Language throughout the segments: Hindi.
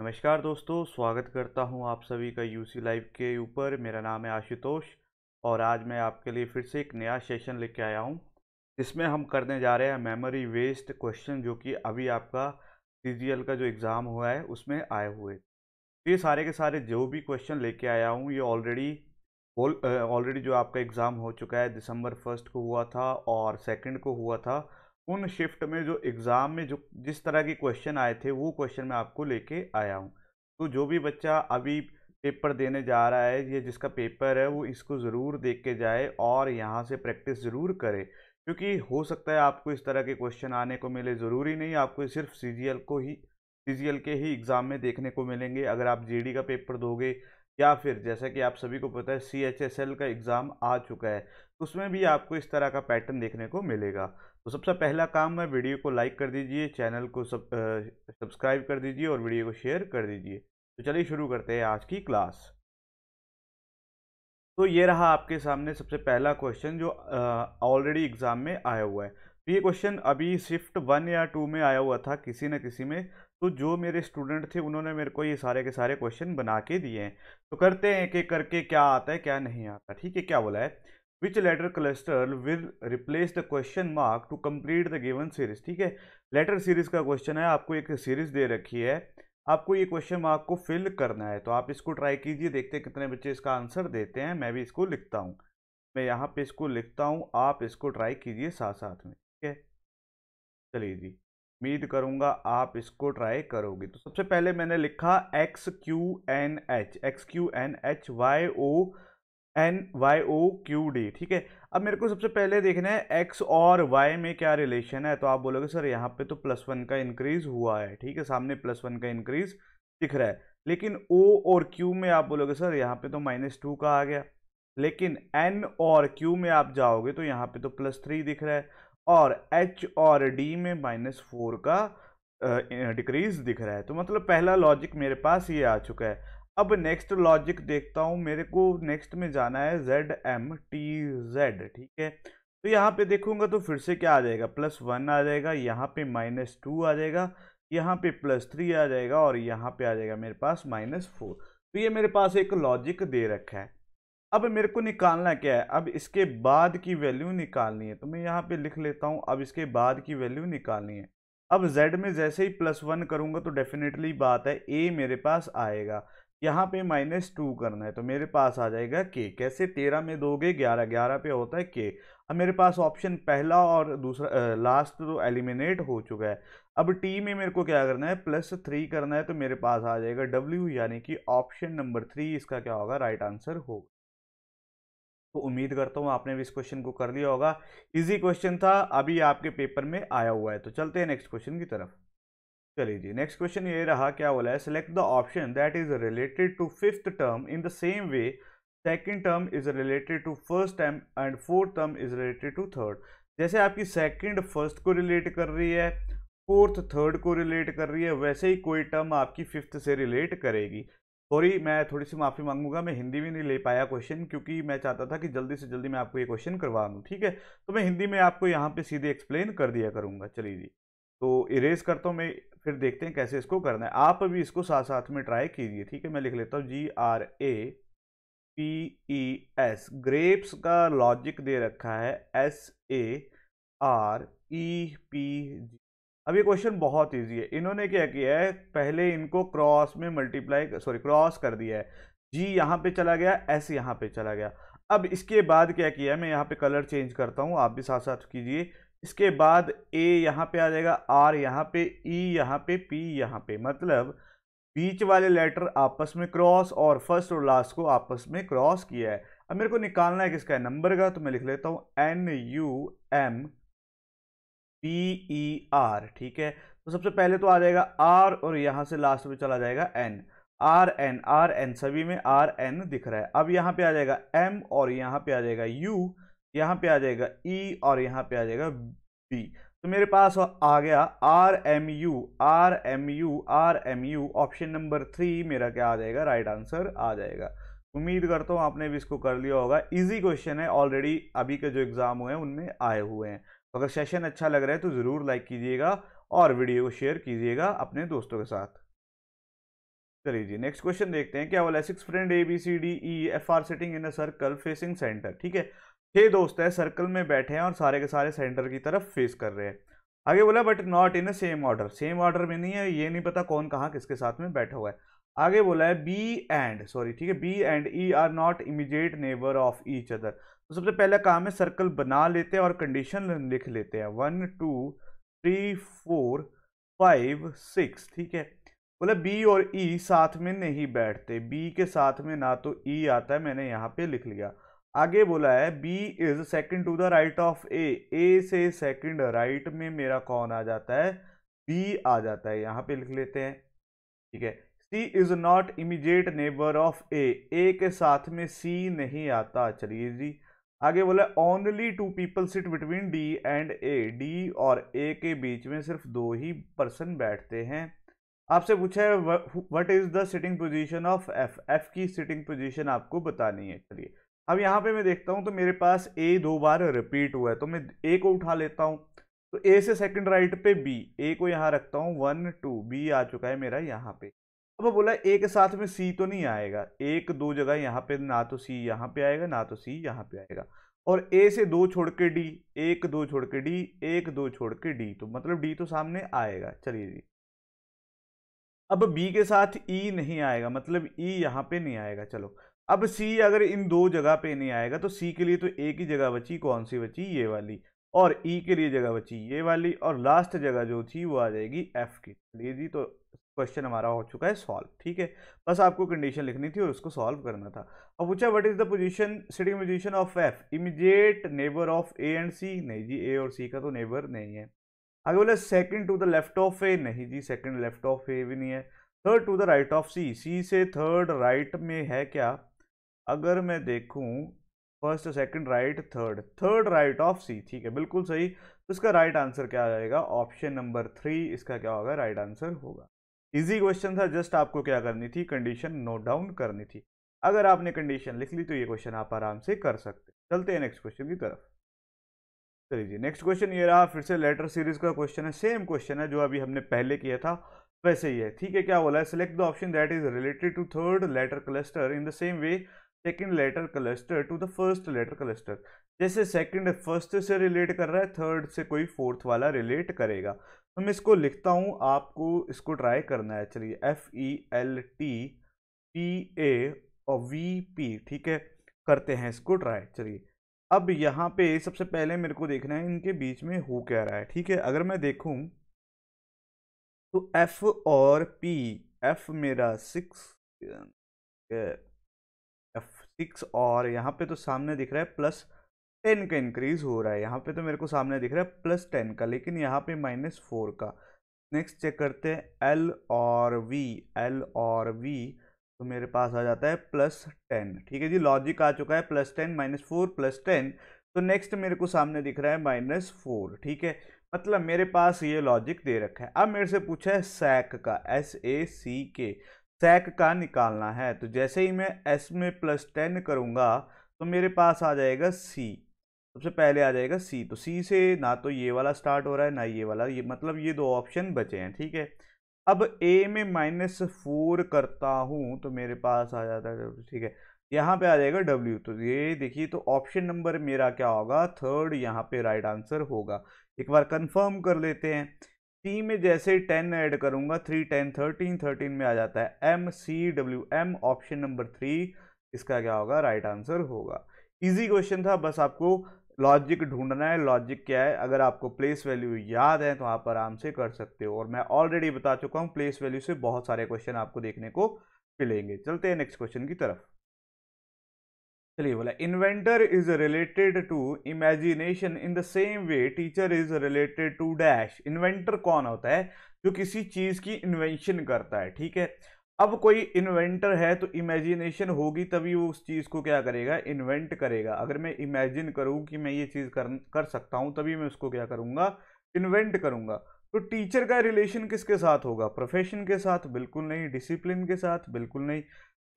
नमस्कार दोस्तों स्वागत करता हूं आप सभी का यूसी लाइव के ऊपर मेरा नाम है आशुतोष और आज मैं आपके लिए फिर से एक नया सेशन लेके आया हूं जिसमें हम करने जा रहे हैं मेमोरी वेस्ट क्वेश्चन जो कि अभी आपका सी का जो एग्ज़ाम हुआ है उसमें आए हुए तो ये सारे के सारे जो भी क्वेश्चन लेके आया हूँ ये ऑलरेडी ऑलरेडी जो आपका एग्ज़ाम हो चुका है दिसंबर फर्स्ट को हुआ था और सेकेंड को हुआ था उन शिफ्ट में जो एग्ज़ाम में जो जिस तरह के क्वेश्चन आए थे वो क्वेश्चन मैं आपको लेके आया हूँ तो जो भी बच्चा अभी पेपर देने जा रहा है या जिसका पेपर है वो इसको ज़रूर देख के जाए और यहाँ से प्रैक्टिस ज़रूर करे क्योंकि हो सकता है आपको इस तरह के क्वेश्चन आने को मिले ज़रूरी नहीं आपको सिर्फ सी को ही सी के ही एग्ज़ाम में देखने को मिलेंगे अगर आप जी का पेपर दोगे या फिर जैसा कि आप सभी को पता है सी का एग्ज़ाम आ चुका है उसमें भी आपको इस तरह का पैटर्न देखने को मिलेगा तो सबसे पहला काम है वीडियो को लाइक कर दीजिए चैनल को सब सब्सक्राइब कर दीजिए और वीडियो को शेयर कर दीजिए तो चलिए शुरू करते हैं आज की क्लास तो ये रहा आपके सामने सबसे पहला क्वेश्चन जो ऑलरेडी एग्ज़ाम में आया हुआ है तो ये क्वेश्चन अभी शिफ्ट वन या टू में आया हुआ था किसी न किसी में तो जो मेरे स्टूडेंट थे उन्होंने मेरे को ये सारे के सारे क्वेश्चन बना के दिए हैं तो करते हैं एक एक करके क्या आता है क्या नहीं आता ठीक है क्या बोला है which letter cluster will replace the question mark to complete the given series ठीक है लेटर सीरीज का क्वेश्चन है आपको एक सीरीज दे रखी है आपको ये क्वेश्चन मार्क को फिल करना है तो आप इसको ट्राई कीजिए देखते हैं कितने बच्चे इसका आंसर देते हैं मैं भी इसको लिखता हूँ मैं यहाँ पे इसको लिखता हूँ आप इसको ट्राई कीजिए साथ साथ में ठीक है चलिए जी उम्मीद करूँगा आप इसको ट्राई करोगे तो सबसे पहले मैंने लिखा X Q N H X Q N H Y O N Y O Q D ठीक है अब मेरे को सबसे पहले देखना है एक्स और वाई में क्या रिलेशन है तो आप बोलोगे सर यहाँ पे तो प्लस वन का इंक्रीज हुआ है ठीक है सामने प्लस वन का इंक्रीज दिख रहा है लेकिन ओ और क्यू में आप बोलोगे सर यहाँ पे तो माइनस टू का आ गया लेकिन एन और क्यू में आप जाओगे तो यहाँ पे तो प्लस थ्री दिख रहा है और एच और डी में माइनस फोर का डिक्रीज दिख रहा है तो मतलब पहला लॉजिक मेरे पास ये आ चुका है अब नेक्स्ट लॉजिक देखता हूँ मेरे को नेक्स्ट में जाना है जेड एम टी जेड ठीक है तो यहाँ पे देखूंगा तो फिर से क्या आ जाएगा प्लस वन आ जाएगा यहाँ पे माइनस टू आ जाएगा यहाँ पे प्लस थ्री आ जाएगा और यहाँ पे आ जाएगा मेरे पास माइनस फोर तो ये मेरे पास एक लॉजिक दे रखा है अब मेरे को निकालना क्या है अब इसके बाद की वैल्यू निकालनी है तो मैं यहाँ पे लिख लेता हूँ अब इसके बाद की वैल्यू निकालनी है अब z में जैसे ही प्लस वन करूँगा तो डेफिनेटली बात है a मेरे पास आएगा यहाँ पे माइनस टू करना है तो मेरे पास आ जाएगा के कैसे तेरह में दोगे ग्यारह ग्यारह पे होता है के अब मेरे पास ऑप्शन पहला और दूसरा आ, लास्ट तो एलिमिनेट हो चुका है अब टी में मेरे को क्या करना है प्लस थ्री करना है तो मेरे पास आ जाएगा डब्ल्यू यानी कि ऑप्शन नंबर थ्री इसका क्या होगा राइट आंसर होगा तो उम्मीद करता हूँ आपने भी इस क्वेश्चन को कर लिया होगा इजी क्वेश्चन था अभी आपके पेपर में आया हुआ है तो चलते हैं नेक्स्ट क्वेश्चन की तरफ चलिए जी नेक्स्ट क्वेश्चन ये रहा क्या बोला है select the option that is related to fifth term in the same way second term is related to first term and fourth term is related to third जैसे आपकी सेकेंड फर्स्ट को रिलेट कर रही है फोर्थ थर्ड को रिलेट कर रही है वैसे ही कोई टर्म आपकी फिफ्थ से रिलेट करेगी सॉरी मैं थोड़ी सी माफ़ी मांगूंगा मैं हिंदी में नहीं ले पाया क्वेश्चन क्योंकि मैं चाहता था कि जल्दी से जल्दी मैं आपको ये क्वेश्चन करवा दूँ ठीक है तो मैं हिंदी में आपको यहाँ पे सीधे एक्सप्लेन कर दिया करूँगा चलिए जी तो इरेज करता हूँ मैं फिर देखते हैं कैसे इसको करना है आप भी इसको साथ साथ में ट्राई कीजिए ठीक है मैं लिख लेता हूँ G R A P E S grapes का लॉजिक दे रखा है S A R E P G अब ये क्वेश्चन बहुत इजी है इन्होंने क्या किया है पहले इनको क्रॉस में मल्टीप्लाई सॉरी क्रॉस कर दिया है जी यहाँ पे चला गया एस यहाँ पे चला गया अब इसके बाद क्या किया है मैं यहाँ पे कलर चेंज करता हूँ आप भी साथ साथ कीजिए इसके बाद ए यहाँ पे आ जाएगा आर यहाँ पे ई e यहाँ पे पी यहाँ पे मतलब बीच वाले लेटर आपस में क्रॉस और फर्स्ट और लास्ट को आपस में क्रॉस किया है अब मेरे को निकालना है किसका है नंबर का तो मैं लिख लेता हूँ N U M P E R ठीक है तो सबसे पहले तो आ जाएगा आर और यहाँ से लास्ट में चला जाएगा N R N R N सभी में आर एन दिख रहा है अब यहाँ पे आ जाएगा एम और यहाँ पे आ जाएगा यू यहाँ पे आ जाएगा ई e और यहाँ पे आ जाएगा बी तो मेरे पास आ गया R M U R M U R M U option number three मेरा क्या आ जाएगा राइट आंसर आ जाएगा उम्मीद करता हूँ आपने भी इसको कर लिया होगा इजी क्वेश्चन है ऑलरेडी अभी के जो एग्ज़ाम हुए हैं उनमें आए हुए हैं तो अगर सेशन अच्छा लग रहा है तो ज़रूर लाइक कीजिएगा और वीडियो को शेयर कीजिएगा अपने दोस्तों के साथ चलिए जी नेक्स्ट क्वेश्चन देखते हैं क्या बोला six friend A B C D E F are sitting in a circle facing centre ठीक है हे दोस्त है सर्कल में बैठे हैं और सारे के सारे सेंटर की तरफ फेस कर रहे हैं आगे बोला but not in a same order same order में नहीं है ये नहीं पता कौन कहाँ किसके साथ में बैठा हुआ है आगे बोला है बी एंड सॉरी ठीक है B and E are not immediate neighbour of each other तो सबसे पहला काम है सर्कल बना लेते हैं और कंडीशन लिख लेते हैं one two three four five six ठीक है बोला बी और ई e साथ में नहीं बैठते बी के साथ में ना तो ई e आता है मैंने यहाँ पे लिख लिया आगे बोला है B is second to the right of A A से सेकेंड राइट में मेरा कौन आ जाता है बी आ जाता है यहाँ पे लिख लेते हैं ठीक है C is not immediate neighbour of A A के साथ में सी नहीं आता चलिए जी आगे बोला है only two people sit between D and A D और ए के बीच में सिर्फ दो ही पर्सन बैठते हैं आपसे पूछा है what is the sitting position of F F की सिटिंग पोजीशन आपको बतानी है चलिए अब यहाँ पे मैं देखता हूँ तो मेरे पास ए दो बार रिपीट हुआ है तो मैं ए को उठा लेता हूँ तो ए से सेकंड राइट पे बी ए को यहाँ रखता हूँ वन टू बी आ चुका है मेरा यहाँ पे अब बोला ए के साथ में सी तो नहीं आएगा एक दो जगह यहाँ पे ना तो सी यहाँ पे आएगा ना तो सी यहाँ पे आएगा और ए से दो छोड़ के डी एक दो छोड़ के डी एक दो छोड़ के डी तो मतलब डी तो सामने आएगा चलिए जी अब बी के साथ ई e नहीं आएगा मतलब ई e यहाँ पे नहीं आएगा चलो अब सी अगर इन दो जगह पे नहीं आएगा तो सी के लिए तो एक ही जगह बची कौन सी बची ये वाली और ई e के लिए जगह बची ये वाली और लास्ट जगह जो थी वो आ जाएगी एफ की चलिए जी तो क्वेश्चन हमारा हो चुका है सॉल्व ठीक है बस आपको कंडीशन लिखनी थी और उसको सॉल्व करना था अब पूछा what is the position sitting position of F immediate neighbour of A and C नहीं जी ए और सी का तो नेबर नहीं है आगे बोला second to the left of A नहीं जी सेकंड लेफ्ट ऑफ ए भी नहीं है third to the right of C C से थर्ड राइट में है क्या अगर मैं देखूं first second right third third right of C ठीक है बिल्कुल सही तो इसका राइट right आंसर क्या आ जाएगा ऑप्शन नंबर थ्री इसका क्या होगा राइट right आंसर होगा इजी क्वेश्चन था जस्ट आपको क्या करनी थी कंडीशन नोट डाउन करनी थी अगर आपने कंडीशन लिख ली तो ये क्वेश्चन आप आराम से कर सकते चलते हैं नेक्स्ट क्वेश्चन की तरफ चलिए जी नेक्स्ट क्वेश्चन ये रहा फिर से लेटर सीरीज का क्वेश्चन है सेम क्वेश्चन है जो अभी हमने पहले किया था वैसे ही है ठीक है क्या बोला है select the option that is related to third letter cluster in the same way second letter cluster to the first letter cluster जैसे सेकेंड फर्स्ट से रिलेट कर रहा है थर्ड से कोई फोर्थ वाला रिलेट करेगा तो मैं इसको लिखता हूँ आपको इसको ट्राई करना है चलिए F E L T P A और वी पी ठीक है करते हैं इसको ट्राई चलिए अब यहाँ पे सबसे पहले मेरे को देखना है इनके बीच में हो क्या रहा है ठीक है अगर मैं देखूँ तो एफ और पी एफ मेरा सिक्स एफ सिक्स और यहाँ पे तो सामने दिख रहा है प्लस टेन का इंक्रीज़ हो रहा है यहाँ पे तो मेरे को सामने दिख रहा है प्लस टेन का लेकिन यहाँ पे माइनस फोर का नेक्स्ट चेक करते हैं एल और वी एल और वी तो मेरे पास आ जाता है प्लस टेन ठीक है जी लॉजिक आ चुका है plus ten minus four plus ten तो नेक्स्ट मेरे को सामने दिख रहा है माइनस फोर ठीक है मतलब मेरे पास ये लॉजिक दे रखा है अब मेरे से पूछा है सैक का एस ए सी के सेक का निकालना है तो जैसे ही मैं एस में प्लस टेन करूँगा तो मेरे पास आ जाएगा सी सबसे पहले आ जाएगा सी तो सी से ना तो ये वाला स्टार्ट हो रहा है ना ये वाला ये मतलब ये दो ऑप्शन बचे हैं ठीक है अब ए में माइनस फोर करता हूँ तो मेरे पास आ जाता है ठीक है यहाँ पे आ जाएगा डब्ल्यू तो ये देखिए तो ऑप्शन नंबर मेरा क्या होगा थर्ड यहाँ पे राइट आंसर होगा एक बार कंफर्म कर लेते हैं टी में जैसे टेन ऐड करूंगा थ्री टेन थर्टीन थर्टीन में आ जाता है M C W M option number three इसका क्या होगा राइट right आंसर होगा इजी क्वेश्चन था बस आपको लॉजिक ढूंढना है लॉजिक क्या है अगर आपको प्लेस वैल्यू याद है तो आप आराम से कर सकते हो और मैं ऑलरेडी बता चुका हूँ प्लेस वैल्यू से बहुत सारे क्वेश्चन आपको देखने को मिलेंगे चलते हैं नेक्स्ट क्वेश्चन की तरफ चलिए बोला inventor is related to imagination in the same way teacher is related to dash inventor कौन होता है जो किसी चीज़ की इन्वेंशन करता है ठीक है अब कोई इन्वेंटर है तो इमेजिनेशन होगी तभी वो उस चीज़ को क्या करेगा इन्वेंट करेगा अगर मैं इमेजिन करूँ कि मैं ये चीज़ कर कर सकता हूँ तभी मैं उसको क्या करूँगा इन्वेंट करूँगा तो टीचर का रिलेशन किसके साथ होगा प्रोफेशन के साथ बिल्कुल नहीं डिसिप्लिन के साथ बिल्कुल नहीं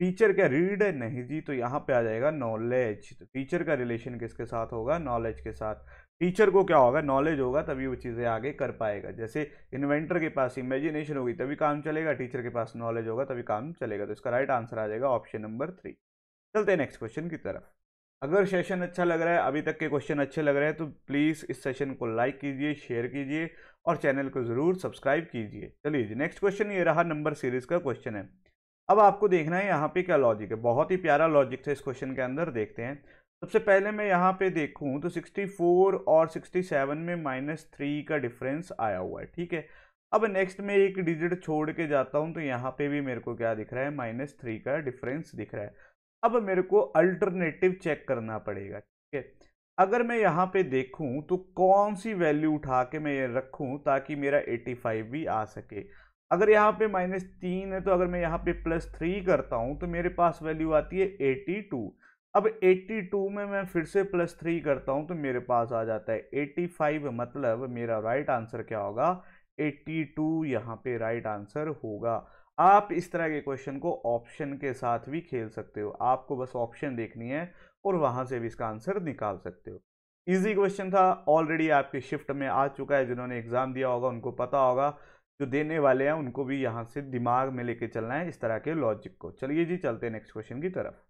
टीचर क्या रीड नहीं जी तो यहाँ पे आ जाएगा नॉलेज तो टीचर का रिलेशन किसके साथ होगा नॉलेज के साथ टीचर को क्या होगा नॉलेज होगा तभी वो चीज़ें आगे कर पाएगा जैसे इन्वेंटर के पास इमेजिनेशन होगी तभी काम चलेगा टीचर के पास नॉलेज होगा तभी काम चलेगा तो इसका राइट आंसर आ जाएगा ऑप्शन नंबर थ्री चलते हैं नेक्स्ट क्वेश्चन की तरफ अगर सेशन अच्छा लग रहा है अभी तक के क्वेश्चन अच्छे लग रहे हैं तो प्लीज़ इस सेशन को लाइक कीजिए शेयर कीजिए और चैनल को ज़रूर सब्सक्राइब कीजिए चलिए जी नेक्स्ट क्वेश्चन ये रहा नंबर सीरीज़ का क्वेश्चन है अब आपको देखना है यहाँ पे क्या लॉजिक है बहुत ही प्यारा लॉजिक था इस क्वेश्चन के अंदर देखते हैं सबसे पहले मैं यहाँ पे देखूँ तो 64 और 67 में माइनस थ्री का डिफरेंस आया हुआ है ठीक है अब नेक्स्ट में एक डिजिट छोड़ के जाता हूँ तो यहाँ पे भी मेरे को क्या दिख रहा है माइनस थ्री का डिफरेंस दिख रहा है अब मेरे को अल्टरनेटिव चेक करना पड़ेगा ठीक है अगर मैं यहाँ पे देखूँ तो कौन सी वैल्यू उठा के मैं ये रखूँ ताकि मेरा 85 भी आ सके अगर यहाँ पे माइनस तीन है तो अगर मैं यहाँ पे प्लस थ्री करता हूँ तो मेरे पास वैल्यू आती है एटी टू अब एट्टी टू में मैं फिर से प्लस थ्री करता हूँ तो मेरे पास आ जाता है एट्टी फाइव मतलब मेरा राइट आंसर क्या होगा एट्टी टू यहाँ पे राइट आंसर होगा आप इस तरह के क्वेश्चन को ऑप्शन के साथ भी खेल सकते हो आपको बस ऑप्शन देखनी है और वहाँ से भी इसका आंसर निकाल सकते हो इजी क्वेश्चन था ऑलरेडी आपके शिफ्ट में आ चुका है जिन्होंने एग्ज़ाम दिया होगा उनको पता होगा जो देने वाले हैं उनको भी यहाँ से दिमाग में लेके चलना है इस तरह के लॉजिक को चलिए जी चलते हैं नेक्स्ट क्वेश्चन की तरफ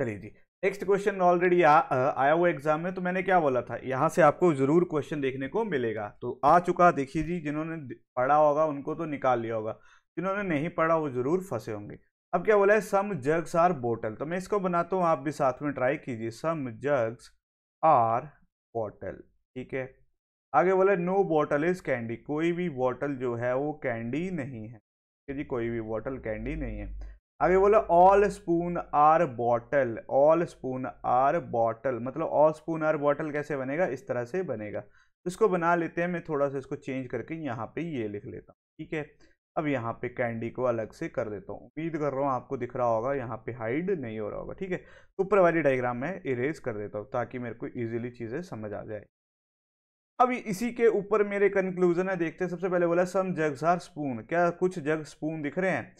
चलिए जी नेक्स्ट क्वेश्चन ऑलरेडी आया हुआ एग्जाम में तो मैंने क्या बोला था यहाँ से आपको जरूर क्वेश्चन देखने को मिलेगा तो आ चुका देखिए जी जिन्होंने पढ़ा होगा उनको तो निकाल लिया होगा जिन्होंने नहीं पढ़ा वो जरूर फंसे होंगे अब क्या बोला है सम जग्स आर बोटल तो मैं इसको बनाता हूँ आप भी साथ में ट्राई कीजिए सम जग्स आर बोटल ठीक है आगे बोला नो बॉटल इज़ कैंडी कोई भी बॉटल जो है वो कैंडी नहीं है ठीक है जी कोई भी बॉटल कैंडी नहीं है आगे बोला all spoon are bottle all spoon are bottle मतलब ऑल स्पून आर बॉटल कैसे बनेगा इस तरह से बनेगा इसको बना लेते हैं मैं थोड़ा सा इसको चेंज करके यहाँ पे ये लिख लेता हूँ ठीक है अब यहाँ पे कैंडी को अलग से कर देता हूँ उम्मीद कर रहा हूँ आपको दिख रहा होगा यहाँ पे हाइड नहीं हो रहा होगा ठीक है ऊपर वाली डायग्राम में इरेज कर देता हूँ ताकि मेरे को ईजिली चीज़ें समझ आ जाए अब इसी के ऊपर मेरे कंक्लूजन है देखते हैं सबसे पहले बोला सम जग्स आर स्पून क्या कुछ जग स्पून दिख रहे हैं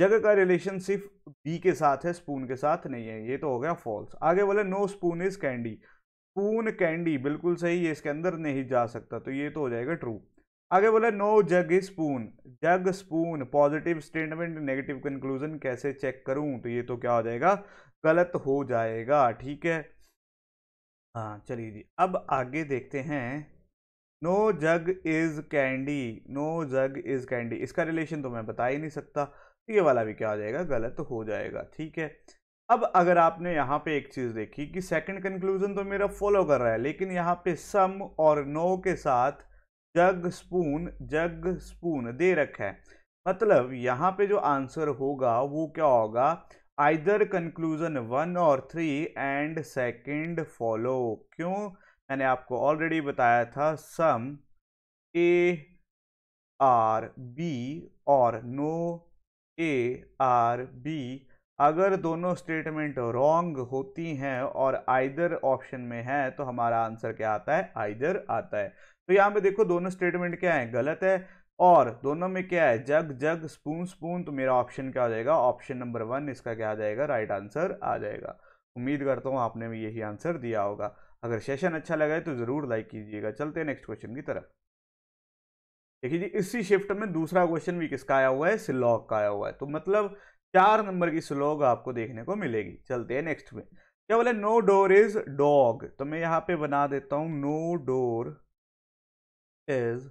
जग का रिलेशन सिर्फ बी के साथ है स्पून के साथ नहीं है ये तो हो गया फॉल्स आगे बोले no spoon is candy spoon candy बिल्कुल सही ये इसके अंदर नहीं जा सकता तो ये तो हो जाएगा ट्रू आगे बोले no jug is spoon jug spoon positive statement negative conclusion कैसे चेक करूं तो ये तो क्या हो जाएगा गलत हो जाएगा ठीक है हाँ चलिए जी अब आगे देखते हैं no jug is candy no jug is candy इसका रिलेशन तो मैं बता ही नहीं सकता ये वाला भी क्या हो जाएगा गलत तो हो जाएगा ठीक है अब अगर आपने यहाँ पे एक चीज़ देखी कि सेकंड कंक्लूजन तो मेरा फॉलो कर रहा है लेकिन यहाँ पे सम और नो के साथ जग स्पून जग स्पून दे रखा है मतलब यहाँ पे जो आंसर होगा वो क्या होगा आइदर कंक्लूजन वन और थ्री एंड सेकंड फॉलो क्यों मैंने आपको ऑलरेडी बताया था सम ए आर बी और नो ए आर बी अगर दोनों स्टेटमेंट रॉन्ग होती हैं और आइदर ऑप्शन में है तो हमारा आंसर क्या आता है आइदर आता है तो यहाँ पे देखो दोनों स्टेटमेंट क्या है गलत है और दोनों में क्या है जग जग स्पून स्पून तो मेरा ऑप्शन क्या हो जाएगा ऑप्शन नंबर वन इसका क्या आ जाएगा राइट आंसर आ जाएगा उम्मीद करता हूँ आपने भी यही आंसर दिया होगा अगर सेशन अच्छा लगा है तो ज़रूर लाइक कीजिएगा चलते हैं नेक्स्ट क्वेश्चन की तरफ देखिए जी इसी शिफ्ट में दूसरा क्वेश्चन भी किसका आया हुआ है स्लॉग का आया हुआ है तो मतलब चार नंबर की स्लॉग आपको देखने को मिलेगी चलते हैं नेक्स्ट में क्या बोले नो डोर इज डॉग तो मैं यहाँ पे बना देता हूँ नो डोर इज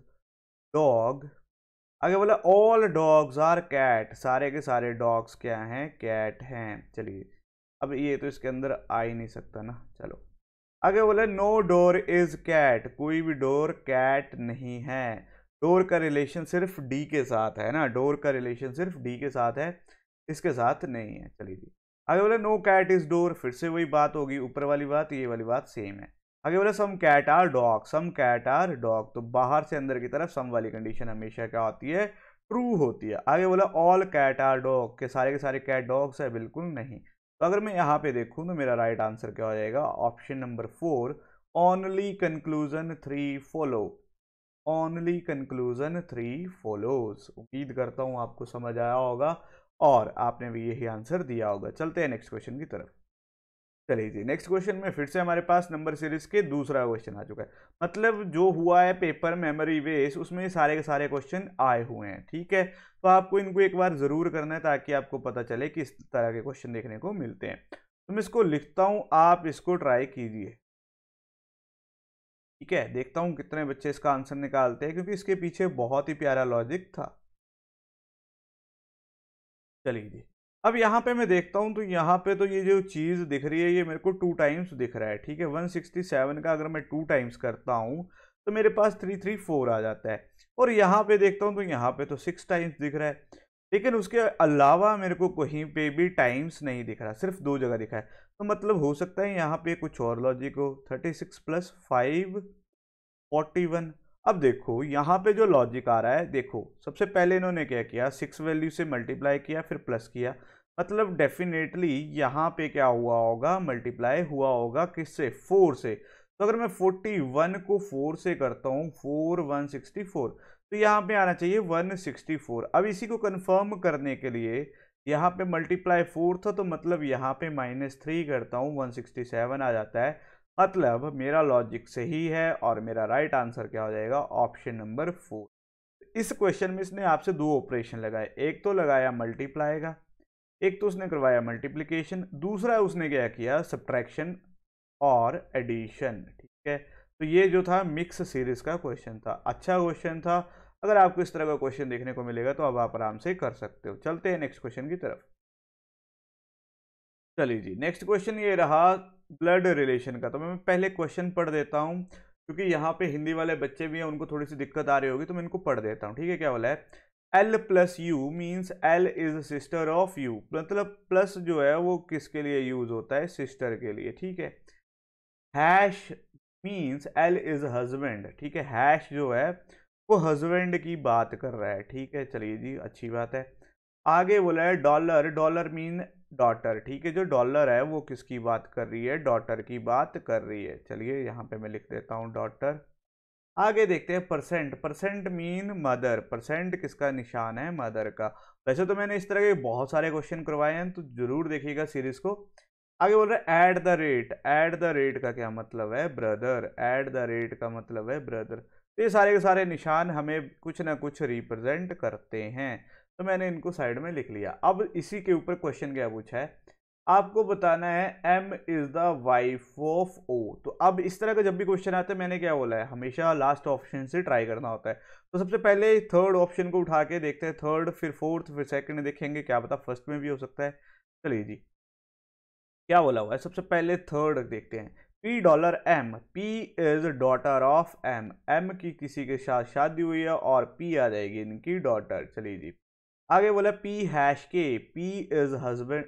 डॉग आगे बोला ऑल डॉग्स आर कैट सारे के सारे डॉग्स क्या हैं कैट हैं चलिए अब ये तो इसके अंदर आ ही नहीं सकता ना चलो आगे बोले नो डोर इज कैट कोई भी डोर कैट नहीं है डोर का रिलेशन सिर्फ डी के साथ है ना डोर का रिलेशन सिर्फ डी के साथ है इसके साथ नहीं है चलिए जी आगे बोले नो कैट इज डोर फिर से वही बात होगी ऊपर वाली बात ये वाली बात सेम है आगे बोले some cat are dog some cat are dog तो बाहर से अंदर की तरफ सम वाली कंडीशन हमेशा क्या होती है ट्रू होती है आगे बोला ऑल कैट आर डॉग के सारे के सारे कैट डॉग्स है बिल्कुल नहीं तो अगर मैं यहाँ पे देखूँ तो मेरा राइट आंसर क्या हो जाएगा option number four only conclusion three follow only conclusion three follows उम्मीद करता हूँ आपको समझ आया होगा और आपने भी यही आंसर दिया होगा चलते हैं नेक्स्ट क्वेश्चन की तरफ चलिए जी नेक्स्ट क्वेश्चन में फिर से हमारे पास नंबर सीरीज के दूसरा क्वेश्चन आ चुका है मतलब जो हुआ है पेपर मेमोरी वेस उसमें सारे के सारे क्वेश्चन आए हुए हैं ठीक है तो आपको इनको एक बार ज़रूर करना है ताकि आपको पता चले कि इस तरह के क्वेश्चन देखने को मिलते हैं तो मैं इसको लिखता हूँ आप इसको ट्राई कीजिए ठीक है देखता हूँ कितने बच्चे इसका आंसर निकालते हैं क्योंकि इसके पीछे बहुत ही प्यारा लॉजिक था चलिए जी अब यहाँ पे मैं देखता हूँ तो यहाँ पे तो ये जो चीज़ दिख रही है ये मेरे को टू टाइम्स दिख रहा है ठीक है 167 का अगर मैं टू टाइम्स करता हूँ तो मेरे पास 334 आ जाता है और यहाँ पे देखता हूँ तो यहाँ पे तो सिक्स टाइम्स दिख रहा है लेकिन उसके अलावा मेरे को कहीं पे भी टाइम्स नहीं दिख रहा सिर्फ दो जगह दिखा है तो मतलब हो सकता है यहाँ पर कुछ और लॉजिक हो thirty six plus five forty one अब देखो यहाँ पे जो लॉजिक आ रहा है देखो सबसे पहले इन्होंने क्या किया सिक्स वैल्यू से मल्टीप्लाई किया फिर प्लस किया मतलब डेफिनेटली यहाँ पे क्या हुआ होगा मल्टीप्लाई हुआ होगा किससे फोर से तो अगर मैं फोर्टी वन को फोर से करता हूँ फोर वन सिक्सटी फोर तो यहाँ पे आना चाहिए वन सिक्सटी फोर अब इसी को कन्फर्म करने के लिए यहाँ पे मल्टीप्लाई फोर था तो मतलब यहाँ पे माइनस थ्री करता हूँ वन सिक्सटी सेवन आ जाता है मतलब मेरा लॉजिक सही है और मेरा राइट आंसर क्या हो जाएगा ऑप्शन नंबर फोर इस क्वेश्चन में इसने आपसे दो ऑपरेशन लगाए एक तो लगाया मल्टीप्लाई का एक तो उसने करवाया मल्टीप्लीकेशन दूसरा उसने क्या किया सब्ट्रैक्शन और एडिशन ठीक है तो ये जो था मिक्स सीरीज का क्वेश्चन था अच्छा क्वेश्चन था अगर आपको इस तरह का क्वेश्चन देखने को मिलेगा तो अब आप आराम से कर सकते हो चलते हैं नेक्स्ट क्वेश्चन की तरफ चलिए जी नेक्स्ट क्वेश्चन ये रहा ब्लड रिलेशन का तो मैं पहले क्वेश्चन पढ़ देता हूँ क्योंकि यहाँ पे हिंदी वाले बच्चे भी हैं उनको थोड़ी सी दिक्कत आ रही होगी तो मैं इनको पढ़ देता हूँ ठीक है क्या बोला है L plus U means L is sister of U मतलब प्लस जो है वो किसके लिए यूज होता है सिस्टर के लिए ठीक है hash means L is husband ठीक है हैश जो है वो हजबेंड की बात कर रहा है ठीक है चलिए जी अच्छी बात है आगे बोला है डॉलर डॉलर मीन डॉटर ठीक है जो डॉलर है वो किसकी बात कर रही है डॉटर की बात कर रही है चलिए यहाँ पे मैं लिख देता हूँ डॉटर आगे देखते हैं percent percent mean mother percent किसका निशान है मदर का वैसे तो मैंने इस तरह के बहुत सारे क्वेश्चन करवाए हैं तो ज़रूर देखिएगा सीरीज़ को आगे बोल रहे हैं at the rate at the rate का क्या मतलब है ब्रदर ऐट द रेट का मतलब है ब्रदर तो ये सारे के सारे निशान हमें कुछ ना कुछ रिप्रेजेंट करते हैं तो मैंने इनको साइड में लिख लिया अब इसी के ऊपर क्वेश्चन क्या पूछा है आपको बताना है M is the wife of O तो अब इस तरह का जब भी क्वेश्चन आता है मैंने क्या बोला है हमेशा लास्ट ऑप्शन से ट्राई करना होता है तो सबसे पहले थर्ड ऑप्शन को उठा के देखते हैं थर्ड फिर फोर्थ फिर सेकंड देखेंगे क्या पता फर्स्ट में भी हो सकता है चलिए जी क्या बोला हुआ है सबसे पहले थर्ड देखते हैं P dollar M P is daughter of M M की किसी के साथ शादी हुई है और पी आ जाएगी इनकी डॉटर चलिए जी आगे बोला P hash K P is husband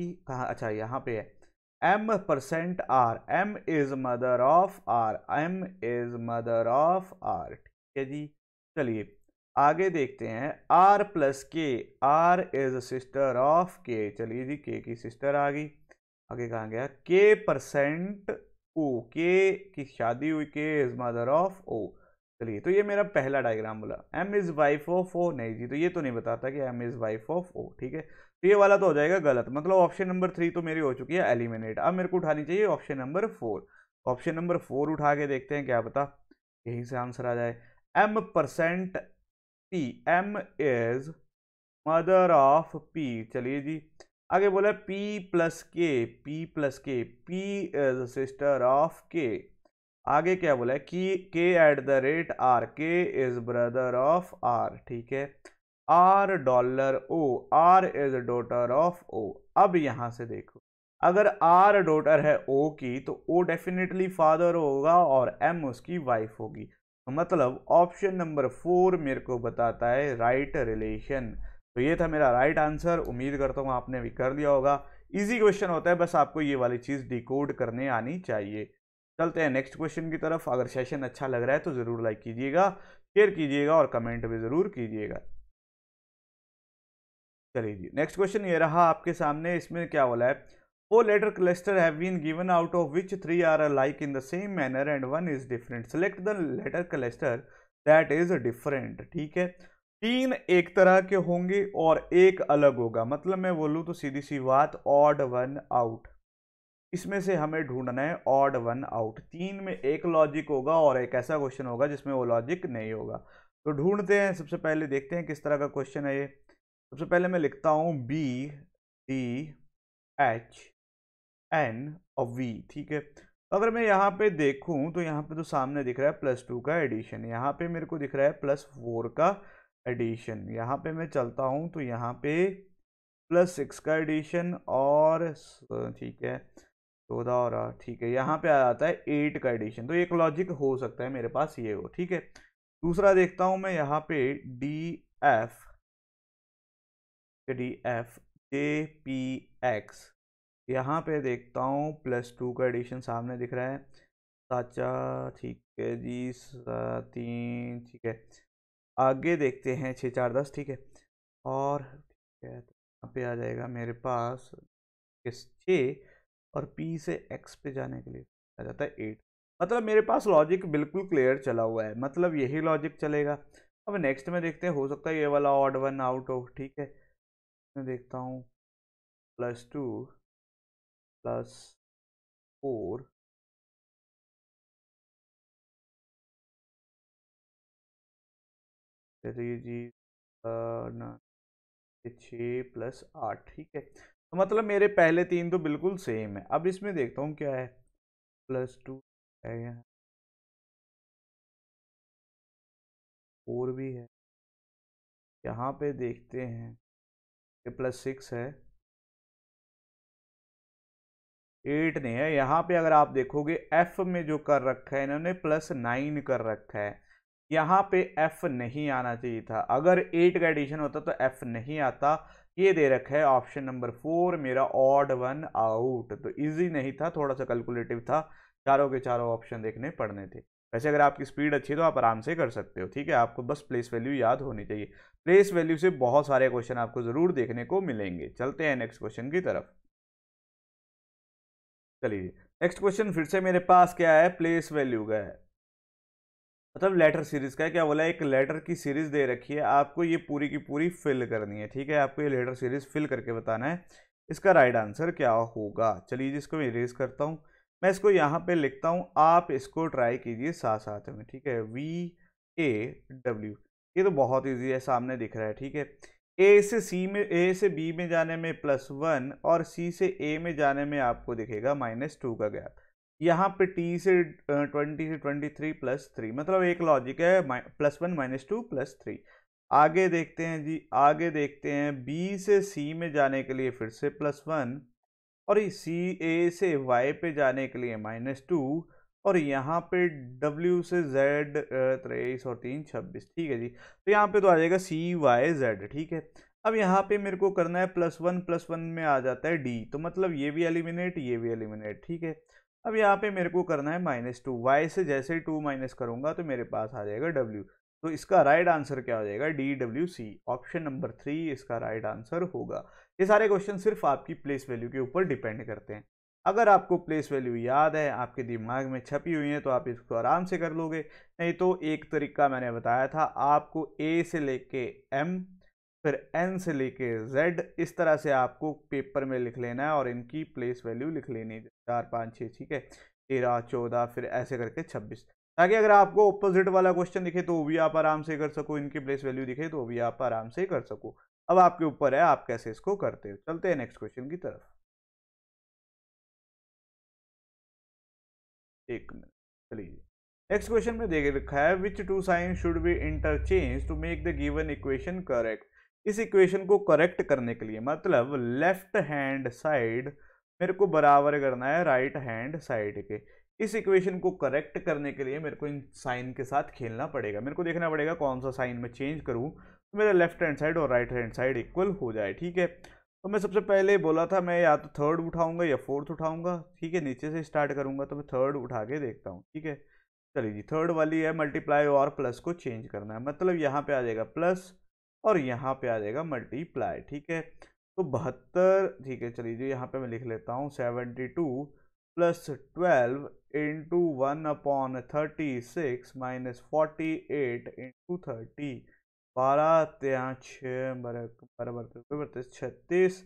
कहा अच्छा यहाँ पे है M percent R M is mother of R M is mother of R ठीक है जी चलिए आगे देखते हैं R plus K R is sister of K चलिए जी के की सिस्टर आ गई आगे कहा गया के परसेंट ओ के की शादी हुई के इज मदर ऑफ ओ चलिए तो ये मेरा पहला डायग्राम बोला M is wife of O नहीं जी तो ये तो नहीं बताता कि M is wife of O ठीक है तो ये वाला तो हो जाएगा गलत मतलब ऑप्शन नंबर थ्री तो मेरी हो चुकी है एलिमिनेट अब मेरे को उठानी चाहिए option number four option number four उठा के देखते हैं क्या पता यहीं से आंसर आ जाए M percent P M is mother of P चलिए जी आगे बोला P plus K P plus K P is sister of K आगे क्या बोला है कि K at the rate R K is brother of R ठीक है R dollar O R is daughter of O अब यहां से देखो अगर आर डॉटर है ओ की तो ओ डेफिनेटली फादर होगा और एम उसकी वाइफ होगी तो मतलब ऑप्शन नंबर फोर मेरे को बताता है राइट right रिलेशन तो ये था मेरा राइट right आंसर उम्मीद करता हूँ आपने भी कर लिया होगा इजी क्वेश्चन होता है बस आपको ये वाली चीज़ डिकोड करने आनी चाहिए चलते हैं नेक्स्ट क्वेश्चन की तरफ अगर सेशन अच्छा लग रहा है तो ज़रूर लाइक कीजिएगा शेयर कीजिएगा और कमेंट भी ज़रूर कीजिएगा चलिए जी नेक्स्ट क्वेश्चन ये रहा आपके सामने इसमें क्या बोला है four letter cluster have been given out of which three are like in the same manner and one is different select the letter cluster that is different ठीक है तीन एक तरह के होंगे और एक अलग होगा मतलब मैं बोलूँ तो सीधी सी बात ऑड वन आउट इसमें से हमें ढूंढना है ऑड वन आउट तीन में एक लॉजिक होगा और एक ऐसा क्वेश्चन होगा जिसमें वो लॉजिक नहीं होगा तो ढूंढते हैं सबसे पहले देखते हैं किस तरह का क्वेश्चन है ये सबसे पहले मैं लिखता हूँ बी डी एच एन और वी ठीक है तो अगर मैं यहाँ पे देखूँ तो यहाँ पे तो सामने दिख रहा है प्लस टू का एडिशन यहाँ पे मेरे को दिख रहा है प्लस फोर का एडिशन यहाँ पे मैं चलता हूँ तो यहाँ पे प्लस सिक्स का एडिशन और ठीक है चौदह और आठ ठीक है यहाँ पे आ जाता है एट का एडिशन तो एक लॉजिक हो सकता है मेरे पास ये हो ठीक है दूसरा देखता हूँ मैं यहाँ पे D F D F J P X यहाँ पे देखता हूँ प्लस टू का एडिशन सामने दिख रहा है साचा ठीक है जी तीन ठीक है आगे देखते हैं छः चार दस ठीक है और ठीक है तो यहाँ पे आ जाएगा मेरे पास छः और पी से एक्स पे जाने के लिए आ जाता है एट मतलब मेरे पास लॉजिक बिल्कुल क्लियर चला हुआ है मतलब यही लॉजिक चलेगा अब नेक्स्ट में देखते हैं हो सकता है ये वाला ऑड वन आउट हो ठीक है मैं देखता हूँ प्लस टू प्लस फोर जी छ छः प्लस आठ ठीक है तो मतलब मेरे पहले तीन तो बिल्कुल सेम है अब इसमें देखता हूँ क्या है प्लस टू है यहाँ फोर भी है यहाँ पे देखते हैं ये प्लस सिक्स है एट नहीं है यहाँ पे अगर आप देखोगे एफ में जो कर रखा है इन्होंने प्लस नाइन कर रखा है यहाँ पे एफ नहीं आना चाहिए था अगर एट का एडिशन होता तो एफ नहीं आता ये दे रखा है ऑप्शन नंबर फोर मेरा ऑड वन आउट तो इजी नहीं था थोड़ा सा कैलकुलेटिव था चारों के चारों ऑप्शन देखने पड़ने थे वैसे अगर आपकी स्पीड अच्छी है तो आप आराम से कर सकते हो ठीक है आपको बस प्लेस वैल्यू याद होनी चाहिए प्लेस वैल्यू से बहुत सारे क्वेश्चन आपको ज़रूर देखने को मिलेंगे चलते हैं नेक्स्ट क्वेश्चन की तरफ चलिए नेक्स्ट क्वेश्चन फिर से मेरे पास क्या है प्लेस वैल्यू का है मतलब लेटर सीरीज़ का है क्या बोला एक लेटर की सीरीज़ दे रखी है आपको ये पूरी की पूरी फिल करनी है ठीक है आपको ये लेटर सीरीज़ फिल करके बताना है इसका राइट आंसर क्या होगा चलिए जिसको मैं इरेज करता हूँ मैं इसको यहाँ पे लिखता हूँ आप इसको ट्राई कीजिए साथ साथ में ठीक है वी ए डब्ल्यू ये तो बहुत ईजी है सामने दिख रहा है ठीक है ए से सी में ए से बी में जाने में प्लस वन और सी से ए में जाने में आपको दिखेगा माइनस टू का गैप यहाँ पे टी से ट्वेंटी से ट्वेंटी थ्री प्लस थ्री मतलब एक लॉजिक है plus one minus two plus three आगे देखते हैं जी आगे देखते हैं बी से सी में जाने के लिए फिर से प्लस वन और ये सी ए से वाई पे जाने के लिए माइनस टू और यहाँ पे डब्ल्यू से जेड तेईस और तीन छब्बीस ठीक है जी तो यहाँ पे तो आ जाएगा सी वाई जेड ठीक है अब यहाँ पे मेरे को करना है प्लस वन प्लस वन में आ जाता है डी तो मतलब ये भी एलिमिनेट ये भी एलिमिनेट ठीक है अब यहाँ पे मेरे को करना है माइनस टू वाई से जैसे ही टू माइनस करूँगा तो मेरे पास आ जाएगा डब्ल्यू तो इसका राइट आंसर क्या हो जाएगा D W C option number three इसका राइट आंसर होगा ये सारे क्वेश्चन सिर्फ आपकी प्लेस वैल्यू के ऊपर डिपेंड करते हैं अगर आपको प्लेस वैल्यू याद है आपके दिमाग में छपी हुई है तो आप इसको आराम से कर लोगे नहीं तो एक तरीका मैंने बताया था आपको ए से लेके एम फिर एन से लेके जेड इस तरह से आपको पेपर में लिख लेना है और इनकी प्लेस वैल्यू लिख लेनी है चार पाँच छः ठीक है तेरह चौदह फिर ऐसे करके छब्बीस ताकि अगर आपको ऑपोजिट वाला क्वेश्चन दिखे तो वो भी आप आराम से कर सको इनकी प्लेस वैल्यू दिखे तो वो भी आप आराम से कर सको अब आपके ऊपर है आप कैसे इसको करते हो चलते हैं नेक्स्ट क्वेश्चन की तरफ एक मिनट चलिए नेक्स्ट क्वेश्चन में देख रखा है which two sign should be interchange to make the given equation correct इस इक्वेशन को करेक्ट करने के लिए मतलब लेफ्ट हैंड साइड मेरे को बराबर करना है राइट हैंड साइड के इस इक्वेशन को करेक्ट करने के लिए मेरे को इन साइन के साथ खेलना पड़ेगा मेरे को देखना पड़ेगा कौन सा साइन मैं चेंज करूँ तो मेरा लेफ्ट हैंड साइड और राइट हैंड साइड इक्वल हो जाए ठीक है तो मैं सबसे पहले बोला था मैं या तो थर्ड उठाऊंगा या फोर्थ उठाऊंगा ठीक है नीचे से स्टार्ट करूंगा तो मैं थर्ड उठा के देखता हूँ ठीक है चलिए जी थर्ड वाली है मल्टीप्लाई और प्लस को चेंज करना है मतलब यहाँ पे आ जाएगा प्लस और यहाँ पे आ जाएगा मल्टीप्लाई ठीक है तो बहत्तर ठीक है चलिए यहाँ पे मैं लिख लेता हूँ seventy two plus twelve into one upon thirty six minus forty eight into thirty बारह तेरह छः तो छत्तीस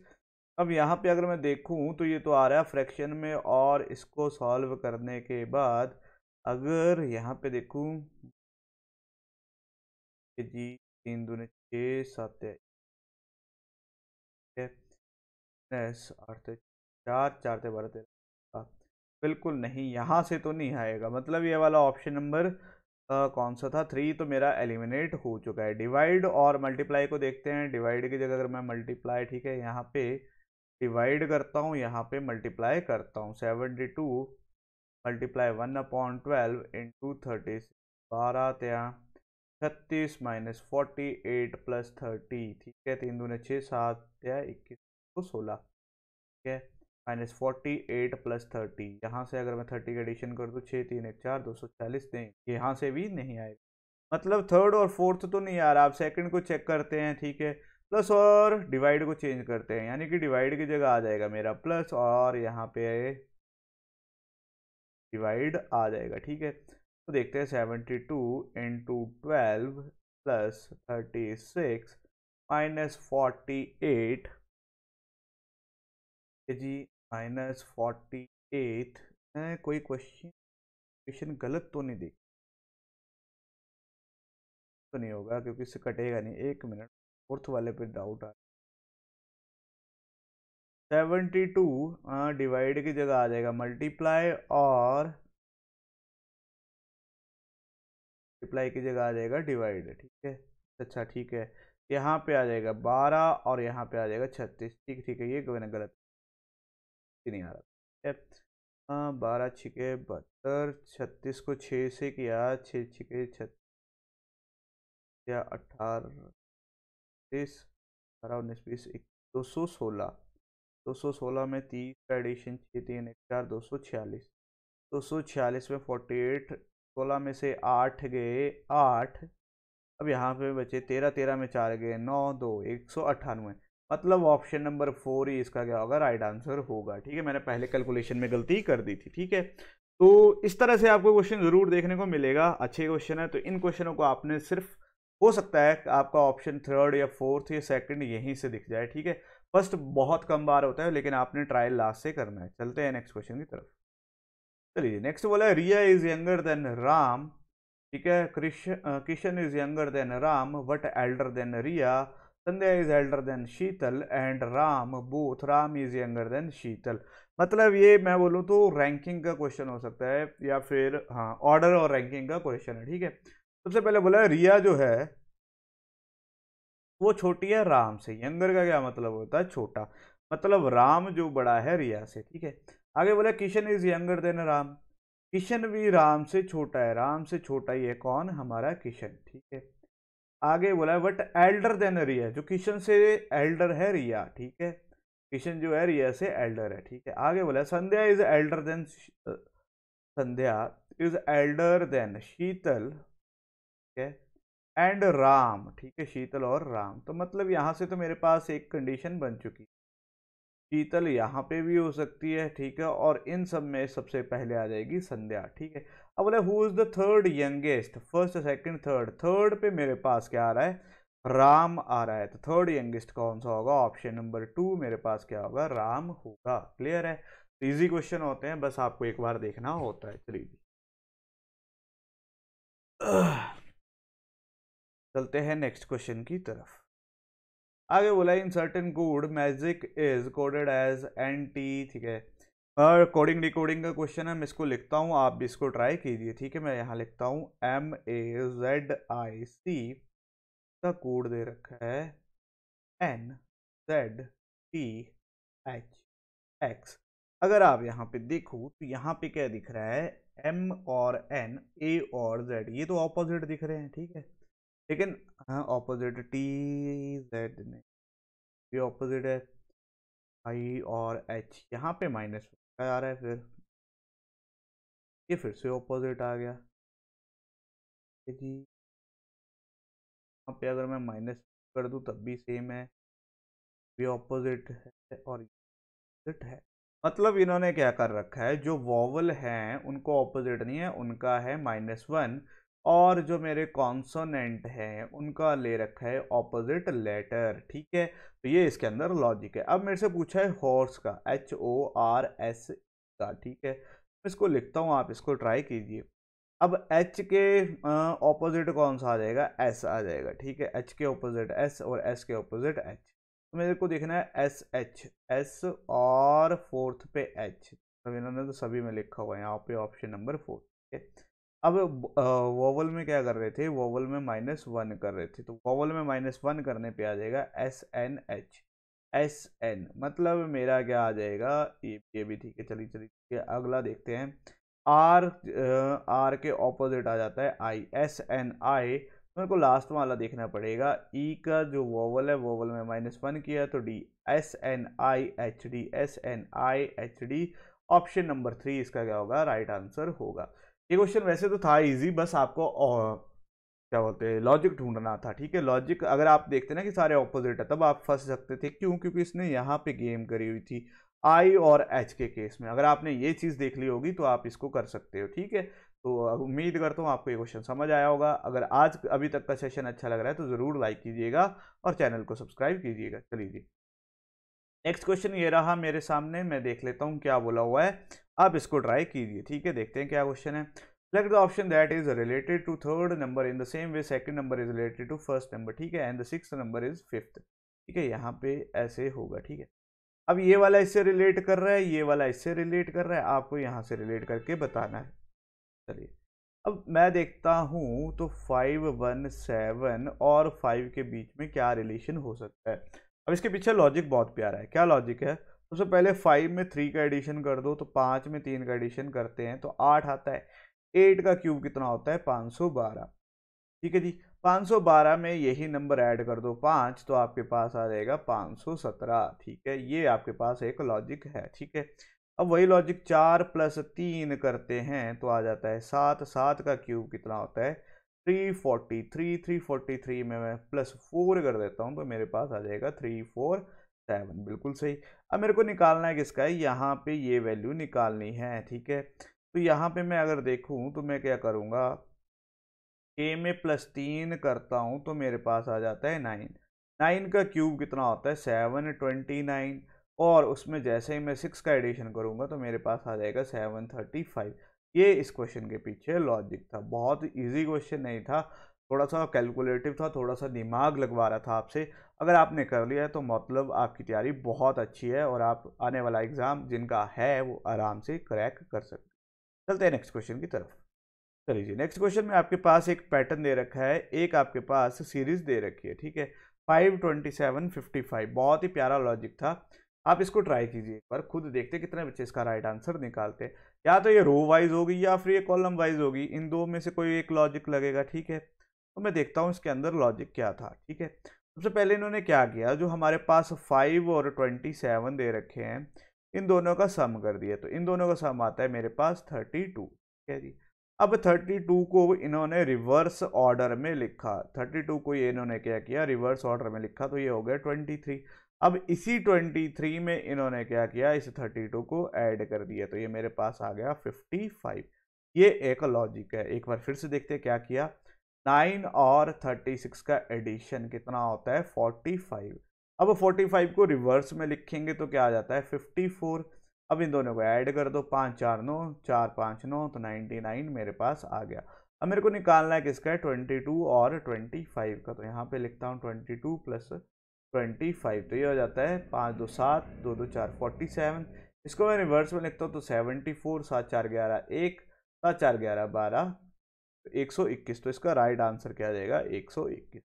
अब यहाँ पे अगर मैं देखूँ तो ये तो आ रहा है फ्रैक्शन में और इसको सॉल्व करने के बाद अगर यहाँ पे देखूँ जी तीन दूने छः सात दस आठ तो चार चार थे बारह तेरह हाँ, बिल्कुल नहीं यहाँ से तो नहीं आएगा मतलब ये वाला ऑप्शन नंबर कौन सा था थ्री तो मेरा एलिमिनेट हो चुका है डिवाइड और मल्टीप्लाई को देखते हैं डिवाइड की जगह अगर मैं मल्टीप्लाई ठीक है यहाँ पे डिवाइड करता हूँ यहाँ पे मल्टीप्लाई करता हूँ seventy two multiply one upon twelve into thirty बारह तेरह छत्तीस minus forty eight plus thirty ठीक है तीन दो छः सात या इक्कीस तो सोलह ठीक है minus forty eight plus thirty यहाँ से अगर मैं थर्टी का एडिशन कर दूँ छः तीन एक चार दो सौ चालीस नहीं यहाँ से भी नहीं आएगा मतलब थर्ड और फोर्थ तो नहीं आ रहा आप सेकंड को चेक करते हैं ठीक है प्लस और डिवाइड को चेंज करते हैं यानी कि डिवाइड की जगह आ जाएगा मेरा प्लस और यहाँ पे डिवाइड आ जाएगा ठीक है तो देखते हैं seventy two into twelve plus thirty six minus forty eight जी माइनस फोर्टी एट कोई क्वेश्चन क्वेश्चन गलत तो नहीं देख तो नहीं होगा क्योंकि इससे कटेगा नहीं एक मिनट फोर्थ वाले पे डाउट आ सेवेंटी टू डिवाइड की जगह आ जाएगा मल्टीप्लाई और मल्टीप्लाई की जगह आ जाएगा डिवाइड ठीक है अच्छा ठीक है यहाँ पे आ जाएगा बारह और यहाँ पे आ जाएगा छत्तीस ठीक ठीक है ये मैंने गलत नहीं आ रहा हाँ बारह छिके बहत्तर छत्तीस को छः से किया छः छिके छत्तीस या अट्ठारह अठारह उन्नीस बीस एक दो सौ सोलह दो सौ सोलह में तीस का एडिशन छः तीन एक चार दो सौ छियालीस दो सौ छियालीस में फोर्टी एट सोलह में से आठ गए आठ अब यहाँ पे बचे तेरह तेरह में चार गए नौ दो एक सौ अट्ठानवे मतलब ऑप्शन नंबर फोर ही इसका क्या होगा राइट आंसर होगा ठीक है मैंने पहले कैलकुलेशन में गलती कर दी थी ठीक है तो इस तरह से आपको क्वेश्चन ज़रूर देखने को मिलेगा अच्छे क्वेश्चन है तो इन क्वेश्चनों को आपने सिर्फ हो सकता है आपका ऑप्शन थर्ड या फोर्थ या सेकंड यहीं से दिख जाए ठीक है फर्स्ट बहुत कम बार होता है लेकिन आपने ट्रायल लास्ट से करना है चलते हैं नेक्स्ट क्वेश्चन की तरफ चलिए नेक्स्ट बोला है Riya is younger than Ram ठीक है Krishna Kishan is younger than Ram what elder than Riya Sandhya is elder than Sheetal and Ram both Ram is younger than Sheetal मतलब ये मैं बोलूँ तो रैंकिंग का क्वेश्चन हो सकता है या फिर हाँ ऑर्डर और रैंकिंग का क्वेश्चन है ठीक है सबसे पहले बोला है, रिया जो है वो छोटी है राम से यंगर का क्या मतलब होता है छोटा मतलब राम जो बड़ा है रिया से ठीक है आगे बोला Kishan is younger than Ram Kishan भी राम से छोटा है राम से छोटा ये कौन हमारा किशन ठीक है आगे बोला बट एल्डर देन रिया जो किशन से एल्डर है रिया ठीक है किशन जो है रिया से एल्डर है ठीक है आगे बोला Sandhya is elder than Sandhya is elder than Sheetal ठीक है एंड राम ठीक है शीतल और राम तो मतलब यहाँ से तो मेरे पास एक कंडीशन बन चुकी है शीतल यहाँ पे भी हो सकती है ठीक है और इन सब में सबसे पहले आ जाएगी संध्या ठीक है अब बोले who is the third youngest first second third third पे मेरे पास क्या आ रहा है राम आ रहा है तो थर्ड यंगेस्ट कौन सा होगा ऑप्शन नंबर टू मेरे पास क्या होगा राम होगा क्लियर है इजी तो क्वेश्चन होते हैं बस आपको एक बार देखना होता है चलिए चलते हैं नेक्स्ट क्वेश्चन की तरफ आगे बोला in certain good magic is coded as anti ठीक है कोडिंग डिकोडिंग का क्वेश्चन है मैं इसको लिखता हूँ आप भी इसको ट्राई कीजिए ठीक है मैं यहाँ लिखता हूँ एम ए जेड आई सी का कोड दे रखा है N Z T H X अगर आप यहाँ पे देखो तो यहाँ पे क्या दिख रहा है एम और एन ए और जेड ये तो ऑपोजिट दिख रहे हैं ठीक है लेकिन हाँ ऑपोजिट टी जेड नहीं ये ऑपोजिट है आई और एच यहाँ पे माइनस क्या आ रहा है फिर ये फिर से ऑपोजिट आ गया जी यहाँ पे अगर मैं माइनस कर दूँ तब भी सेम है ये ऑपोजिट है और ऑपोजिट है मतलब इन्होंने क्या कर रखा है जो वॉवल हैं उनको ऑपोजिट नहीं है उनका है माइनस वन और जो मेरे कॉन्सोनेंट हैं उनका ले रखा है ऑपोजिट लेटर ठीक है तो ये इसके अंदर लॉजिक है अब मेरे से पूछा है हॉर्स का एच ओ आर एस का ठीक है मैं इसको लिखता हूँ आप इसको ट्राई कीजिए अब एच के ऑपोजिट कौन सा आ जाएगा एस आ जाएगा ठीक है एच के ऑपोजिट एस और एस के ऑपोजिट एच तो मेरे को देखना है एस एच एस और फोर्थ पे एच तो इन्होंने तो सभी में लिखा हुआ है यहाँ पे ऑप्शन नंबर फोर ठीक है अब वोवल में क्या कर रहे थे वोवल में माइनस वन कर रहे थे तो वोवल में माइनस वन करने पे आ जाएगा S N H S N मतलब मेरा क्या आ जाएगा ये ये भी ठीक है चलिए चलिए अगला देखते हैं आर आर के ऑपोजिट आ जाता है आई एस एन आई तो मेरे को लास्ट वाला देखना पड़ेगा ई e का जो वोवल है वोवल में माइनस वन किया तो D S N I H D S N I H D option number three इसका क्या होगा राइट right आंसर होगा ये क्वेश्चन वैसे तो था इजी बस आपको क्या बोलते हैं लॉजिक ढूंढना था ठीक है लॉजिक अगर आप देखते ना कि सारे ऑपोजिट है तब आप फंस सकते थे क्यों क्योंकि इसने यहाँ पे गेम करी हुई थी आई और एच के केस में अगर आपने ये चीज़ देख ली होगी तो आप इसको कर सकते हो ठीक है तो उम्मीद करता हूँ आपको ये क्वेश्चन समझ आया होगा अगर आज अभी तक का सेशन अच्छा लग रहा है तो ज़रूर लाइक कीजिएगा और चैनल को सब्सक्राइब कीजिएगा चलिए नेक्स्ट क्वेश्चन ये रहा मेरे सामने मैं देख लेता हूँ क्या बोला हुआ है आप इसको ट्राई कीजिए ठीक है देखते हैं क्या क्वेश्चन है select the option that is related to third number in the same way second number is related to first number ठीक है and the six number is fifth ठीक है यहाँ पे ऐसे होगा ठीक है अब ये वाला इससे रिलेट कर रहा है ये वाला इससे रिलेट कर रहा है आपको यहाँ से रिलेट करके बताना है चलिए अब मैं देखता हूँ तो फाइव वन सेवन और फाइव के बीच में क्या रिलेशन हो सकता है अब इसके पीछे लॉजिक बहुत प्यारा है क्या लॉजिक है सबसे पहले फाइव में थ्री का एडिशन कर दो तो पाँच में तीन का एडिशन करते हैं तो आठ आता है एट का क्यूब कितना होता है पाँच सौ बारह ठीक है जी पाँच सौ बारह में यही नंबर ऐड कर दो पाँच तो आपके पास आ जाएगा पाँच सौ सत्रह ठीक है ये आपके पास एक लॉजिक है ठीक है अब वही लॉजिक चार प्लस तीन करते हैं तो आ जाता है सात सात का क्यूब कितना होता है three forty three three forty three में मैं प्लस फोर कर देता हूँ तो मेरे पास आ जाएगा थ्री फोर सेवन बिल्कुल सही अब मेरे को निकालना है किसका है यहाँ पे ये वैल्यू निकालनी है ठीक है तो यहाँ पे मैं अगर देखूँ तो मैं क्या करूँगा ए में प्लस तीन करता हूँ तो मेरे पास आ जाता है नाइन नाइन का क्यूब कितना होता है सेवन ट्वेंटी नाइन और उसमें जैसे ही मैं सिक्स का एडिशन करूँगा तो मेरे पास आ जाएगा सेवन थर्टी फाइव ये इस क्वेश्चन के पीछे लॉजिक था बहुत इजी क्वेश्चन नहीं था थोड़ा सा कैलकुलेटिव था थोड़ा सा दिमाग लगवा रहा था आपसे अगर आपने कर लिया है तो मतलब आपकी तैयारी बहुत अच्छी है और आप आने वाला एग्ज़ाम जिनका है वो आराम से क्रैक कर सकते चलते हैं नेक्स्ट क्वेश्चन की तरफ चलिए जी नेक्स्ट क्वेश्चन में आपके पास एक पैटर्न दे रखा है एक आपके पास सीरीज दे रखी है ठीक है five twenty seven fifty five बहुत ही प्यारा लॉजिक था आप इसको ट्राई कीजिए एक बार खुद देखते कितने बच्चे इसका राइट आंसर निकालते हैं या तो ये रो वाइज होगी या फिर ये कॉलम वाइज होगी इन दो में से कोई एक लॉजिक लगेगा ठीक है तो मैं देखता हूँ इसके अंदर लॉजिक क्या था ठीक है सबसे पहले इन्होंने क्या किया जो हमारे पास फाइव और ट्वेंटी सेवन दे रखे हैं इन दोनों का सम कर दिया तो इन दोनों का सम आता है मेरे पास थर्टी टू ठीक है जी अब थर्टी टू को इन्होंने रिवर्स ऑर्डर में लिखा थर्टी टू को ये इन्होंने क्या किया रिवर्स ऑर्डर में लिखा तो ये हो गया ट्वेंटी थ्री अब इसी ट्वेंटी थ्री में इन्होंने क्या किया इस थर्टी टू को ऐड कर दिया तो ये मेरे पास आ गया फिफ्टी फाइव ये एक लॉजिक है एक बार फिर से देखते क्या किया नाइन और थर्टी सिक्स का एडिशन कितना होता है फोर्टी फाइव अब फोर्टी फाइव को रिवर्स में लिखेंगे तो क्या आ जाता है फिफ्टी फोर अब इन दोनों को ऐड कर दो पाँच चार नौ चार पाँच नौ तो नाइन्टी नाइन मेरे पास आ गया अब मेरे को निकालना है किसका है ट्वेंटी टू और ट्वेंटी फाइव का तो यहाँ पे लिखता हूँ twenty two plus twenty five तो ये हो जाता है पाँच दो सात दो दो चार फोर्टी सेवन इसको मैं रिवर्स में लिखता हूँ तो सेवेंटी फोर सात चार ग्यारह एक सात चार ग्यारह बारह तो 121 तो इसका राइट आंसर क्या आ जाएगा 121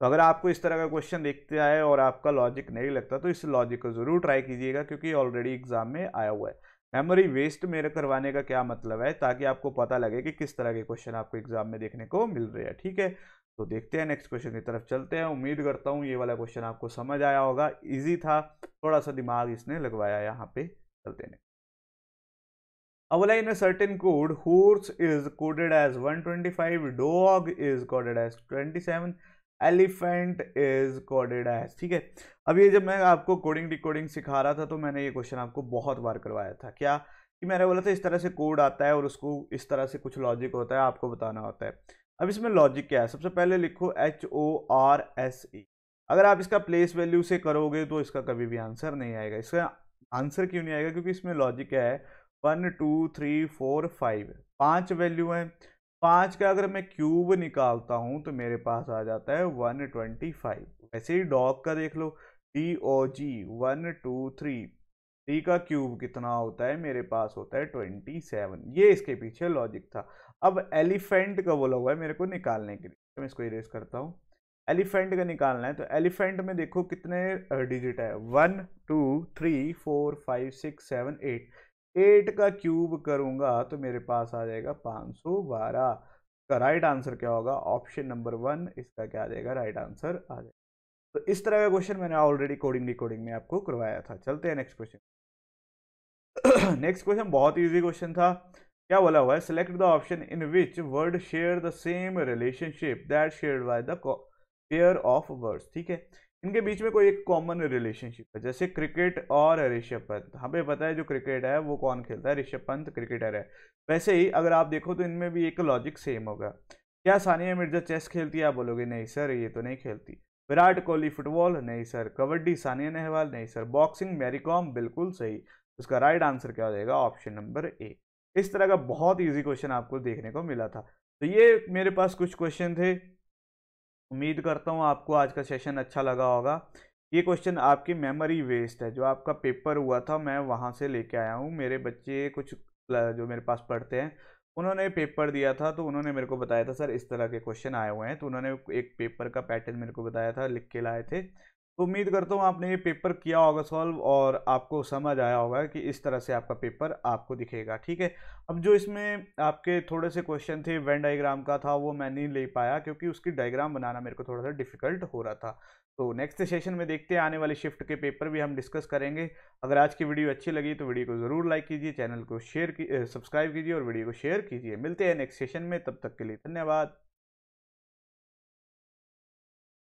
तो अगर आपको इस तरह का क्वेश्चन देखते आए और आपका लॉजिक नहीं लगता तो इस लॉजिक को ज़रूर ट्राई कीजिएगा क्योंकि ऑलरेडी एग्जाम में आया हुआ है मेमोरी वेस्ट मेरे करवाने का क्या मतलब है ताकि आपको पता लगे कि किस तरह के क्वेश्चन आपको एग्जाम में देखने को मिल रहे हैं ठीक है तो देखते हैं नेक्स्ट क्वेश्चन की तरफ चलते हैं उम्मीद करता हूँ ये वाला क्वेश्चन आपको समझ आया होगा ईजी था थोड़ा सा दिमाग इसने लगवाया यहाँ पे चलते हैं अवला in a certain code horse is coded as 125, dog is coded as 27, elephant is coded as ठीक है अब ये जब मैं आपको कोडिंग डिकोडिंग सिखा रहा था तो मैंने ये क्वेश्चन आपको बहुत बार करवाया था क्या कि मैंने बोला था इस तरह से कोड आता है और उसको इस तरह से कुछ लॉजिक होता है आपको बताना होता है अब इसमें लॉजिक क्या है सबसे पहले लिखो H O R S E अगर आप इसका प्लेस वैल्यू से करोगे तो इसका कभी भी आंसर नहीं आएगा इसका आंसर क्यों नहीं आएगा क्योंकि इसमें लॉजिक क्या है one two three four five पांच वैल्यू हैं पाँच का अगर मैं क्यूब निकालता हूँ तो मेरे पास आ जाता है वन ट्वेंटी फाइव वैसे ही डॉग का देख लो D O G one two three three का क्यूब कितना होता है मेरे पास होता है ट्वेंटी सेवन ये इसके पीछे लॉजिक था अब एलिफेंट का बोला हुआ है मेरे को निकालने के लिए तो मैं इसको इरेज करता हूँ एलिफेंट का निकालना है तो एलिफेंट में देखो कितने डिजिट है one two three four five six seven eight eight का क्यूब करूंगा तो मेरे पास आ जाएगा पाँच सौ बारह का राइट आंसर क्या होगा ऑप्शन नंबर वन इसका क्या आ जाएगा राइट आंसर आ जाएगा तो इस तरह का क्वेश्चन मैंने ऑलरेडी कोडिंग डिकोडिंग में आपको करवाया था चलते हैं नेक्स्ट क्वेश्चन नेक्स्ट क्वेश्चन बहुत ईजी क्वेश्चन था क्या बोला हुआ है select the option in which word share the same relationship that share by the pair of words ठीक है इनके बीच में कोई एक कॉमन रिलेशनशिप है जैसे क्रिकेट और ऋषभ पंत हमें पता है जो क्रिकेट है वो कौन खेलता है ऋषभ पंत क्रिकेटर है वैसे ही अगर आप देखो तो इनमें भी एक लॉजिक सेम होगा क्या सानिया मिर्जा चेस खेलती है आप बोलोगे नहीं सर ये तो नहीं खेलती विराट कोहली फुटबॉल नहीं सर कबड्डी सानिया नेहवाल नहीं सर बॉक्सिंग मैरीकॉम बिल्कुल सही उसका राइट आंसर क्या हो जाएगा ऑप्शन नंबर ए इस तरह का बहुत ईजी क्वेश्चन आपको देखने को मिला था तो ये मेरे पास कुछ क्वेश्चन थे उम्मीद करता हूँ आपको आज का सेशन अच्छा लगा होगा ये क्वेश्चन आपकी मेमोरी वेस्ट है जो आपका पेपर हुआ था मैं वहाँ से लेके आया हूँ मेरे बच्चे कुछ जो मेरे पास पढ़ते हैं उन्होंने पेपर दिया था तो उन्होंने मेरे को बताया था सर इस तरह के क्वेश्चन आए हुए हैं तो उन्होंने एक पेपर का पैटर्न मेरे को बताया था लिख के लाए थे तो उम्मीद करता हूँ आपने ये पेपर किया होगा सॉल्व और आपको समझ आया होगा कि इस तरह से आपका पेपर आपको दिखेगा ठीक है अब जो इसमें आपके थोड़े से क्वेश्चन थे वेन डायग्राम का था वो मैं नहीं ले पाया क्योंकि उसकी डायग्राम बनाना मेरे को थोड़ा सा डिफिकल्ट हो रहा था तो नेक्स्ट सेशन में देखते हैं आने वाले शिफ्ट के पेपर भी हम डिस्कस करेंगे अगर आज की वीडियो अच्छी लगी तो वीडियो को ज़रूर लाइक कीजिए चैनल को शेयर की सब्सक्राइब कीजिए और वीडियो को शेयर कीजिए मिलते हैं नेक्स्ट सेशन में तब तक के लिए धन्यवाद